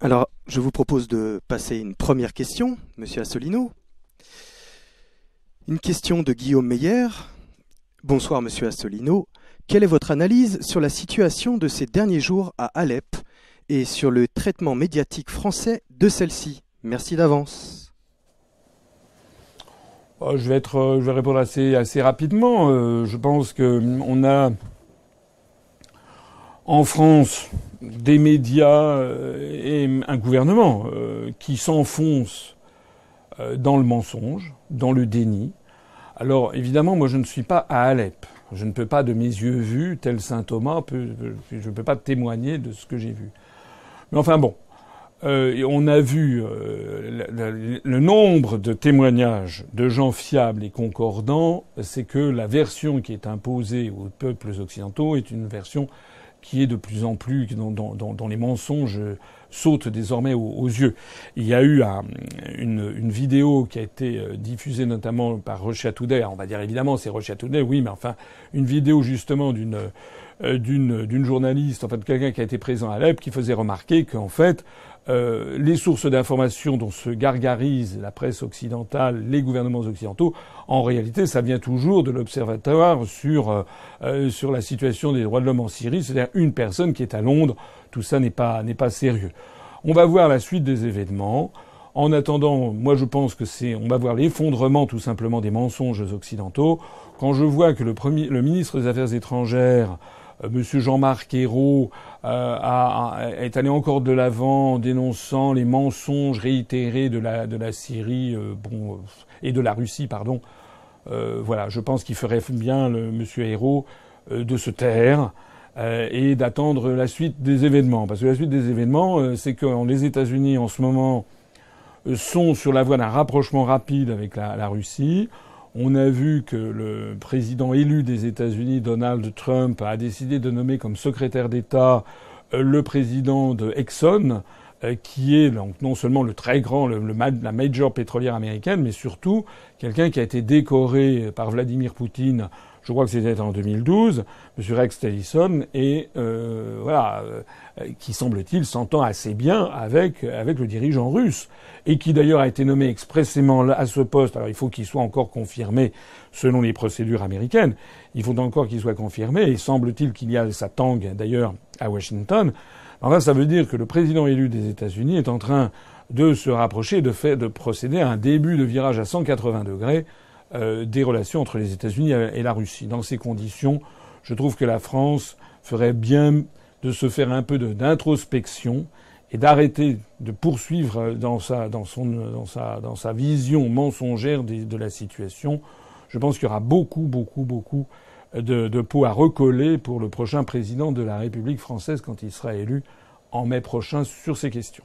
Alors, je vous propose de passer une première question, monsieur Assolino. Une question de Guillaume Meyer. Bonsoir, monsieur Assolino. Quelle est votre analyse sur la situation de ces derniers jours à Alep et sur le traitement médiatique français de celle-ci Merci d'avance. Euh, je vais, être, euh, je vais répondre assez, assez rapidement. Euh, je pense qu'on hum, a en France des médias euh, et un gouvernement euh, qui s'enfonce euh, dans le mensonge, dans le déni. Alors évidemment, moi je ne suis pas à Alep. Je ne peux pas de mes yeux vus, tel saint Thomas, je ne peux pas témoigner de ce que j'ai vu. Mais enfin bon, on a vu le, nombre de témoignages de gens fiables et concordants, c'est que la version qui est imposée aux peuples occidentaux est une version qui est de plus en plus dans, les mensonges saute désormais aux, yeux. Il y a eu une, vidéo qui a été euh, diffusée notamment par Rochia On va dire évidemment c'est Rochia oui, mais enfin une vidéo justement d'une euh, d'une d'une journaliste, en fait quelqu'un qui a été présent à l'EP, qui faisait remarquer qu'en fait euh, les sources d'information dont se gargarise la presse occidentale, les gouvernements occidentaux, en réalité, ça vient toujours de l'observatoire sur, sur la situation des droits de l'homme en Syrie, c'est-à-dire une personne qui est à Londres. Tout ça n'est pas, n'est pas sérieux. On va voir la suite des événements. En attendant, moi je pense que c'est, on va voir l'effondrement tout simplement des mensonges occidentaux. Quand je vois que le, premier, le ministre des Affaires étrangères, euh, M. Jean-Marc Ayrault, euh, est allé encore de l'avant en dénonçant les mensonges réitérés de la, de la Syrie, euh, bon, et de la Russie, pardon. voilà, je pense qu'il ferait bien, le, Monsieur Ayrault, de se taire. Euh, et d'attendre la suite des événements. Parce que la suite des événements, euh, c'est que les États-Unis en ce moment euh, sont sur la voie d'un rapprochement rapide avec la, Russie. On a vu que le président élu des États-Unis, Donald Trump, a décidé de nommer comme secrétaire d'État le président de Exxon, qui est donc non seulement le très grand, la major pétrolière américaine, mais surtout quelqu'un qui a été décoré par Vladimir Poutine je crois que c'était en 2012, M. Rex Tillerson, et euh, voilà, euh, qui semble-t-il s'entend assez bien avec avec le dirigeant russe, et qui d'ailleurs a été nommé expressément à ce poste. Alors il faut qu'il soit encore confirmé selon les procédures américaines. Il faut encore qu'il soit confirmé, et semble-t-il qu'il y a sa tangue d'ailleurs à Washington. Enfin, ça veut dire que le président élu des États-Unis est en train de se rapprocher, de, fait, de procéder à un début de virage à 180 degrés euh, des relations entre les États-Unis et la Russie. Dans ces conditions, je trouve que la France ferait bien de se faire un peu d'introspection et d'arrêter de poursuivre dans sa, dans sa, dans sa vision mensongère de, la situation. Je pense qu'il y aura beaucoup, beaucoup, beaucoup de, de peau à recoller pour le prochain président de la République française quand il sera élu en mai prochain sur ces questions.